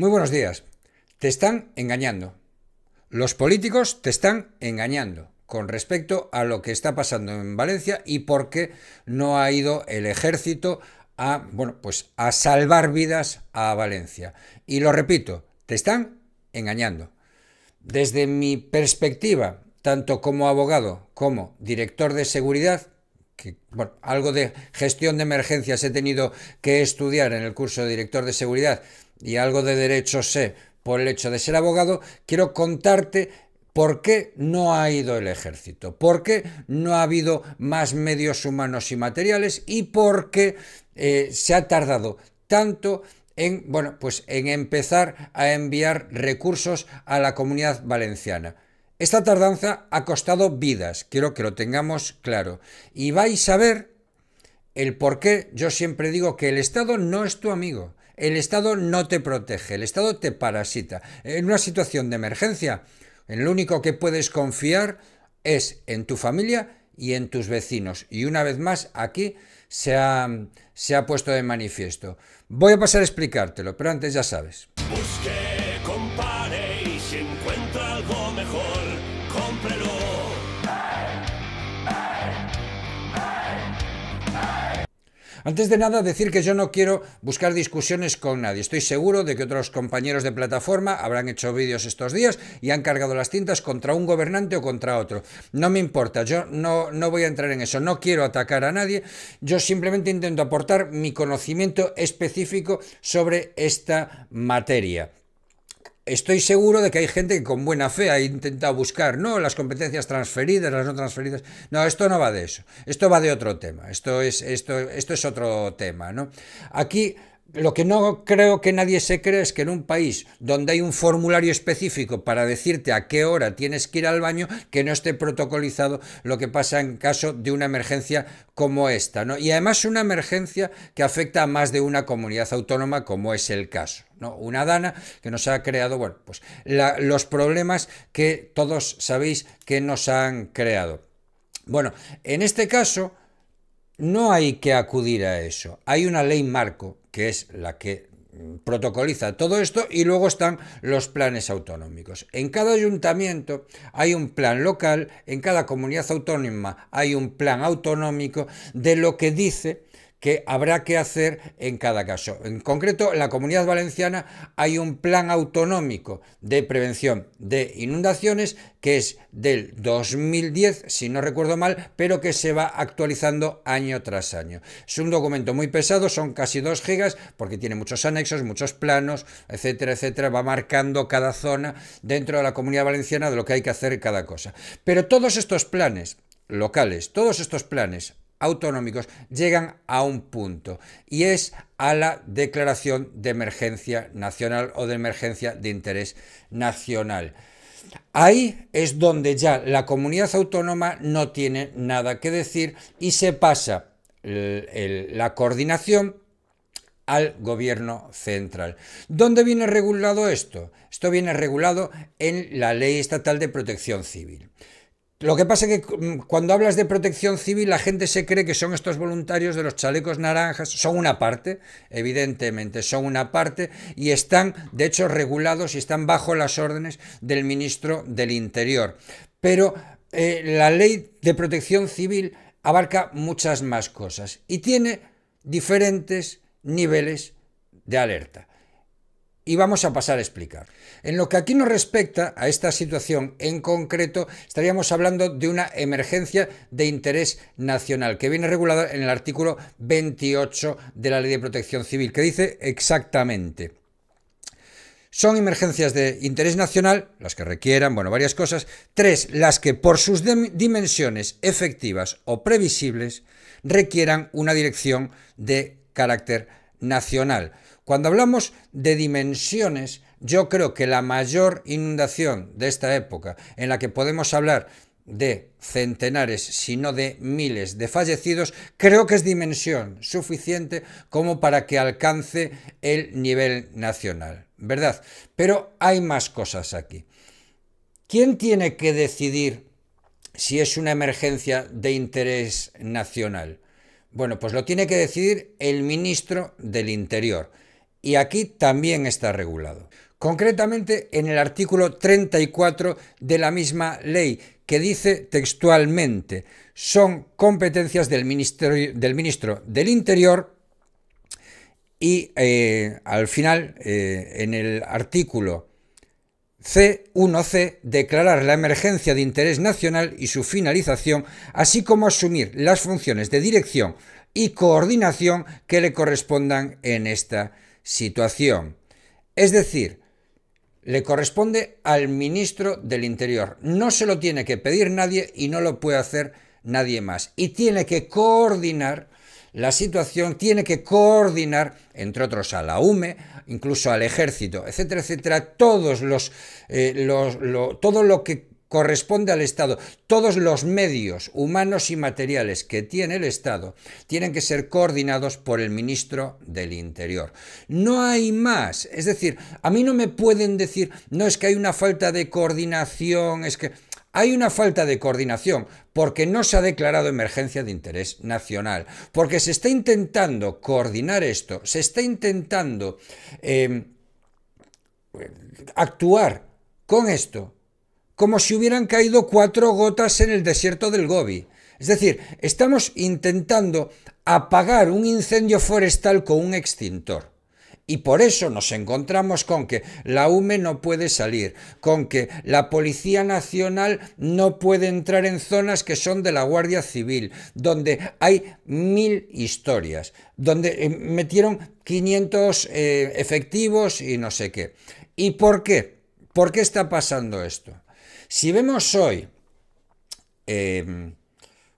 Muy buenos días. Te están engañando. Los políticos te están engañando con respecto a lo que está pasando en Valencia y por qué no ha ido el ejército a, bueno, pues a salvar vidas a Valencia. Y lo repito, te están engañando. Desde mi perspectiva, tanto como abogado como director de seguridad, que, algo de gestión de emergencias he tenido que estudiar en el curso de director de seguridad y algo de derecho sé por el hecho de ser abogado, quiero contarte por qué no ha ido el ejército, por qué no ha habido más medios humanos y materiales y por qué eh, se ha tardado tanto bueno, pues en empezar a enviar recursos a la comunidad valenciana. Esta tardanza ha costado vidas, quiero que lo tengamos claro. Y vais a ver el por qué yo siempre digo que el Estado no es tu amigo. El Estado no te protege, el Estado te parasita. En una situación de emergencia, en lo único que puedes confiar es en tu familia y en tus vecinos. Y una vez más, aquí se ha, puesto de manifiesto. Voy a pasar a explicártelo, pero antes ya sabes. Antes de nada, decir que yo no quiero buscar discusiones con nadie. Estoy seguro de que otros compañeros de plataforma habrán hecho vídeos estos días y han cargado las tintas contra un gobernante o contra otro. No me importa, yo no, no voy a entrar en eso, no quiero atacar a nadie, yo simplemente intento aportar mi conocimiento específico sobre esta materia estoy seguro de que hay gente que con buena fe ha intentado buscar, no, las competencias transferidas, las no transferidas. No, esto no va de eso. Esto va de otro tema. Esto es, esto, esto es otro tema, ¿no? Aquí lo que no creo que nadie se cree es que en un país donde hay un formulario específico para decirte a qué hora tienes que ir al baño, que no esté protocolizado lo que pasa en caso de una emergencia como esta. Y además una emergencia que afecta a más de una comunidad autónoma como es el caso. ¿no? Una dana que nos ha creado bueno, pues, los problemas que todos sabéis que nos han creado. Bueno, en este caso no hay que acudir a eso. Hay una ley marco, que es la que mm, protocoliza todo esto y luego están los planes autonómicos. En cada ayuntamiento hay un plan local, en cada comunidad autónoma hay un plan autonómico de lo que dice que habrá que hacer en cada caso. En concreto, en la comunidad valenciana hay un plan autonómico de prevención de inundaciones que es del 2010, si no recuerdo mal, pero que se va actualizando año tras año. Es un documento muy pesado, son casi 2 gigas, porque tiene muchos anexos, muchos planos, etcétera, etcétera. Va marcando cada zona dentro de la comunidad valenciana de lo que hay que hacer cada cosa. Pero todos estos planes locales, todos estos planes autonómicos llegan a un punto y es a la declaración de emergencia nacional o de emergencia de interés nacional. Ahí es donde ya la comunidad autónoma no tiene nada que decir y se pasa la coordinación al gobierno central. ¿Dónde viene regulado esto? Esto viene regulado en la Ley Estatal de Protección Civil. Lo que pasa es que mm, cuando hablas de protección civil, la gente se cree que son estos voluntarios de los chalecos naranjas. Son una parte, evidentemente, son una parte y están, de hecho, regulados y están bajo las órdenes del ministro del Interior. Pero eh, la ley de protección civil abarca muchas más cosas y tiene diferentes niveles de alerta y vamos a pasar a explicar. En lo que aquí nos respecta a esta situación en concreto, estaríamos hablando de una emergencia de interés nacional que viene regulada en el artículo 28 de la Ley de Protección Civil, que dice exactamente. Son emergencias de interés nacional, las que requieran, bueno, varias cosas. Tres, las que por sus dimensiones efectivas o previsibles requieran una dirección de carácter nacional. Cuando hablamos de dimensiones, yo creo que la mayor inundación de esta época, en la que podemos hablar de centenares, sino de miles de fallecidos, creo que es dimensión suficiente como para que alcance el nivel nacional, ¿verdad? Pero hay más cosas aquí. ¿Quién tiene que decidir si es una emergencia de interés nacional? Bueno, pues lo tiene que decidir el ministro del Interior. Y aquí también está regulado. Concretamente en el artículo 34 de la misma ley, que dice textualmente, son competencias del, del ministro del Interior y eh, al final, eh, en el artículo C1C declarar la emergencia de interés nacional y su finalización, así como asumir las funciones de dirección y coordinación que le correspondan en esta situación. Es decir, le corresponde al ministro del Interior. No se lo tiene que pedir nadie y no lo puede hacer nadie más. Y tiene que coordinar la situación, tiene que coordinar, entre otros, a la UME, incluso al ejército, etcétera, etcétera, todos los eh, todo lo que corresponde al Estado. Todos los medios humanos y materiales que tiene el Estado tienen que ser coordinados por el ministro del Interior. No hay más. Es decir, a mí no me pueden decir, no es que hay una falta de coordinación, es que... Hay una falta de coordinación porque no se ha declarado emergencia de interés nacional, porque se está intentando coordinar esto, se está intentando em, actuar con esto como si hubieran caído cuatro gotas en el desierto del Gobi. Es decir, estamos intentando apagar un incendio forestal con un extintor. Y por eso nos encontramos con que la UME no puede salir, con que la Policía Nacional no puede entrar en zonas que son de la Guardia Civil, donde hay mil historias, donde eh, metieron 500 eh, efectivos y no sé qué. ¿Y por qué? ¿Por qué está pasando esto? Si vemos hoy, em,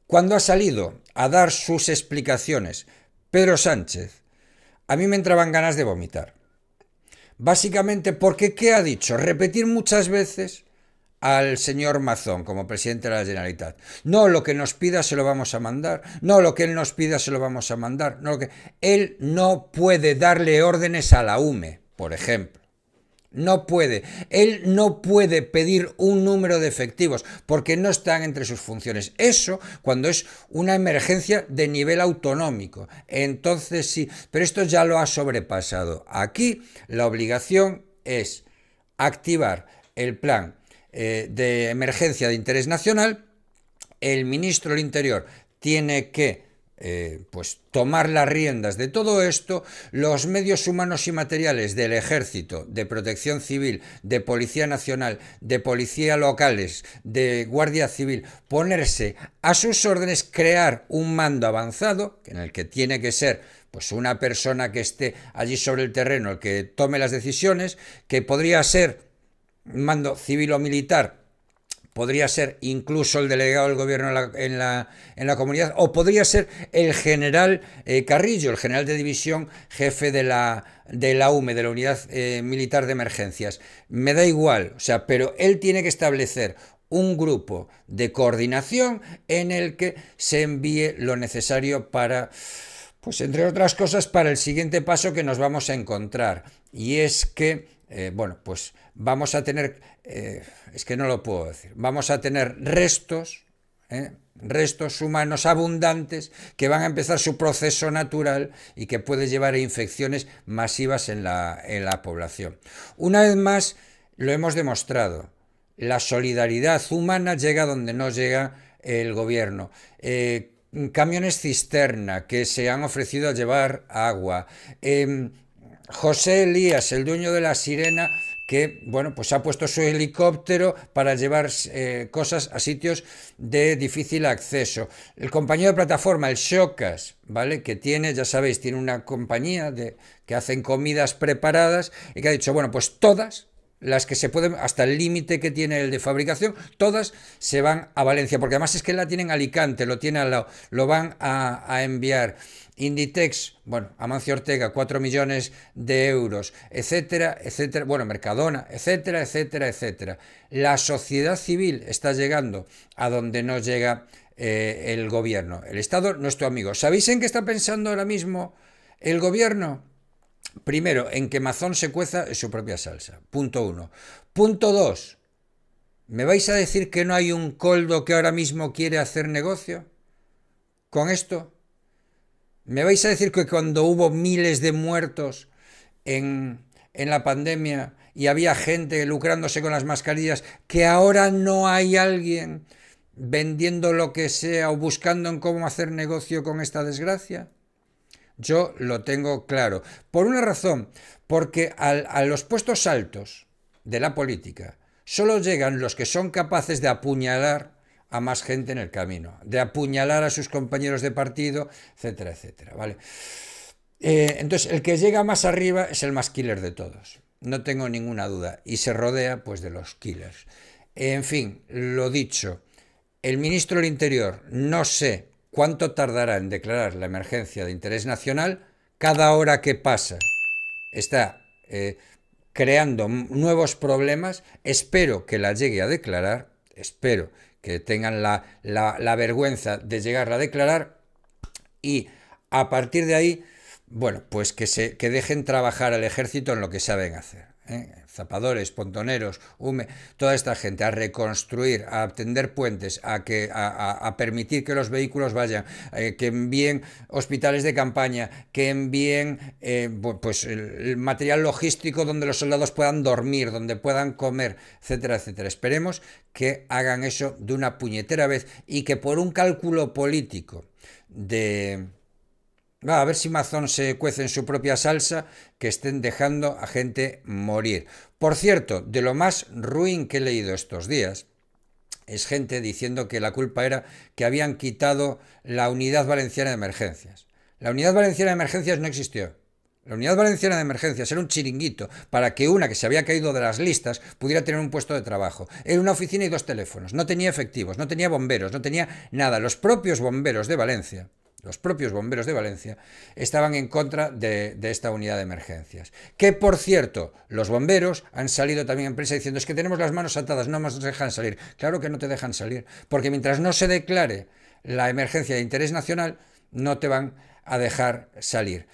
cuando ha salido a dar sus explicaciones Pedro Sánchez, a mí me entraban ganas de vomitar. Básicamente porque, ¿qué ha dicho? Repetir muchas veces al señor Mazón como presidente de la Generalitat. No, lo que nos pida se lo vamos a mandar. No, lo que él nos pida se lo vamos a mandar. No, lo que... Él no puede darle órdenes a la UME, por ejemplo. No puede. Él no puede pedir un número de efectivos porque no están entre sus funciones. Eso cuando es una emergencia de nivel autonómico. Entonces sí, pero esto ya lo ha sobrepasado. Aquí la obligación es activar el plan eh, de emergencia de interés nacional. El ministro del Interior tiene que eh, pues tomar las riendas de todo esto, los medios humanos y materiales del ejército, de protección civil, de policía nacional, de policía locales, de guardia civil, ponerse a sus órdenes, crear un mando avanzado, en el que tiene que ser pues una persona que esté allí sobre el terreno, el que tome las decisiones, que podría ser mando civil o militar, podría ser incluso el delegado del gobierno en la, en la, comunidad, o podría ser el general eh, Carrillo, el general de división, jefe de la, de la UME, de la Unidad eh, Militar de Emergencias. Me da igual, o sea, pero él tiene que establecer un grupo de coordinación en el que se envíe lo necesario para... Pues entre otras cosas, para el siguiente paso que nos vamos a encontrar, y es que eh, bueno, pues vamos a tener, eh, es que no lo puedo decir, vamos a tener restos, eh, restos humanos abundantes que van a empezar su proceso natural y que puede llevar a infecciones masivas en la, población. Una vez más, lo hemos demostrado, la solidaridad humana llega donde no llega el gobierno camiones cisterna que se han ofrecido a llevar agua, em, José Elías, el dueño de la sirena, que bueno, pues ha puesto su helicóptero para llevar eh, cosas a sitios de difícil acceso. El compañero de plataforma, el Shocas, ¿vale? Que tiene, ya sabéis, tiene una compañía de, que hacen comidas preparadas y que ha dicho, bueno, pues todas las que se pueden, hasta el límite que tiene el de fabricación, todas se van a Valencia, porque además es que la tienen Alicante, lo tiene al lado, lo van a, enviar. Inditex, bueno, Amancio Ortega, 4 millones de euros, etcétera, etcétera, bueno, Mercadona, etcétera, etcétera, etcétera. La sociedad civil está llegando a donde no llega eh, el gobierno. El Estado, nuestro amigo. ¿Sabéis en qué está pensando ahora mismo el gobierno? Primero, en que Mazón se cueza su propia salsa. Punto uno. Punto dos. ¿Me vais a decir que no hay un coldo que ahora mismo quiere hacer negocio con esto? ¿Me vais a decir que cuando hubo miles de muertos en, en la pandemia y había gente lucrándose con las mascarillas, que ahora no hay alguien vendiendo lo que sea o buscando en cómo hacer negocio con esta desgracia? Yo lo tengo claro. Por una razón, porque a los puestos altos de la política solo llegan los que son capaces de apuñalar a más gente en el camino, de apuñalar a sus compañeros de partido, etcétera, etcétera. ¿vale? Eh, entonces, el que llega más arriba es el más killer de todos. No tengo ninguna duda. Y se rodea, pues, de los killers. En fin, lo dicho. El ministro del Interior, no sé cuánto tardará en declarar la emergencia de interés nacional cada hora que pasa. Está eh, creando nuevos problemas. Espero que la llegue a declarar. Espero que tengan la, vergüenza de llegarla a declarar. Y a partir de ahí, bueno, pues que dejen trabajar al ejército en lo que saben hacer. ¿eh? zapadores, pontoneros, hume, toda esta gente a reconstruir, a atender puentes, a, permitir que los vehículos vayan, eh, que envíen hospitales de campaña, que envíen eh, pues material logístico donde los soldados puedan dormir, donde puedan comer, etcétera, etcétera. Esperemos que hagan eso de una puñetera vez y que por un cálculo político de a ver si Mazón se cuece en su propia salsa, que estén dejando a gente morir. Por cierto, de lo más ruin que he leído estos días, es gente diciendo que la culpa era que habían quitado la unidad valenciana de emergencias. La unidad valenciana de emergencias no existió. La unidad valenciana de emergencias era un chiringuito para que una que se había caído de las listas pudiera tener un puesto de trabajo. Era una oficina y dos teléfonos. No tenía efectivos, no tenía bomberos, no tenía nada. Los propios bomberos de Valencia los propios bomberos de Valencia, estaban en contra de, esta unidad de emergencias. Que, por cierto, los bomberos han salido también en prensa diciendo es que tenemos las manos atadas, no nos dejan salir. Claro que no te dejan salir, porque mientras no se declare la emergencia de interés nacional, no te van a dejar salir.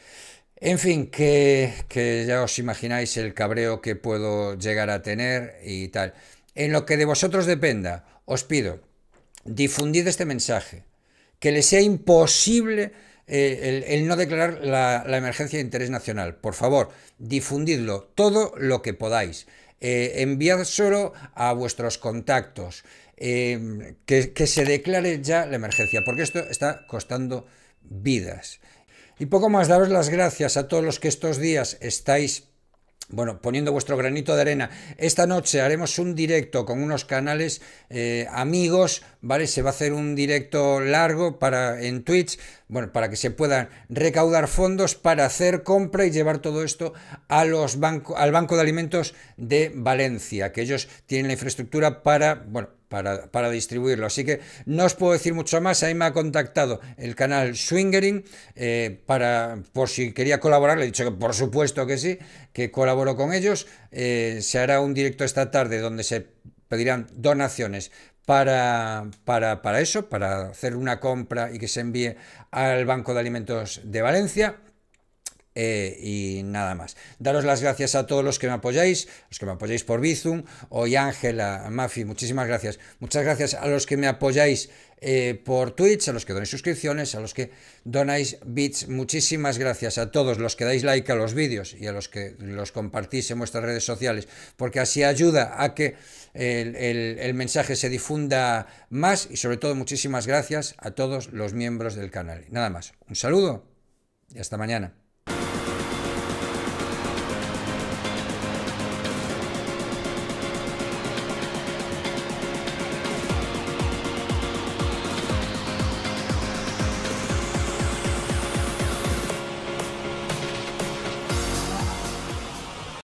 En fin, que, que ya os imagináis el cabreo que puedo llegar a tener y tal. En lo que de vosotros dependa, os pido, difundid este mensaje que le sea imposible eh, el, no declarar la, emergencia de interés nacional. Por favor, difundidlo todo lo que podáis. Eh, solo a vuestros contactos. Eh, que, se declare ya la emergencia, porque esto está costando vidas. Y poco más, daros las gracias a todos los que estos días estáis bueno, poniendo vuestro granito de arena. Esta noche haremos un directo con unos canales eh, amigos ¿vale? Se va a hacer un directo largo para, en Twitch, bueno, para que se puedan recaudar fondos para hacer compra y llevar todo esto a los al Banco de Alimentos de Valencia, que ellos tienen la infraestructura para, para, distribuirlo. Así que no os puedo decir mucho más. Ahí me ha contactado el canal Swingering eh, para, por si quería colaborar. Le he dicho que por supuesto que sí, que colaboro con ellos. Eh, se hará un directo esta tarde donde se pedirán donaciones para, para, para eso, para hacer una compra y que se envíe al Banco de Alimentos de Valencia. Eh, y nada más. Daros las gracias a todos los que me apoyáis, los que me apoyáis por Bizum, hoy Ángela, Mafi, muchísimas gracias. Muchas gracias a los que me apoyáis eh, por Twitch, a los que donéis suscripciones, a los que donáis bits. Muchísimas gracias a todos los que dais like a los vídeos y a los que los compartís en vuestras redes sociales, porque así ayuda a que el, el mensaje se difunda más y sobre todo muchísimas gracias a todos los miembros del canal. Nada más, un saludo y hasta mañana.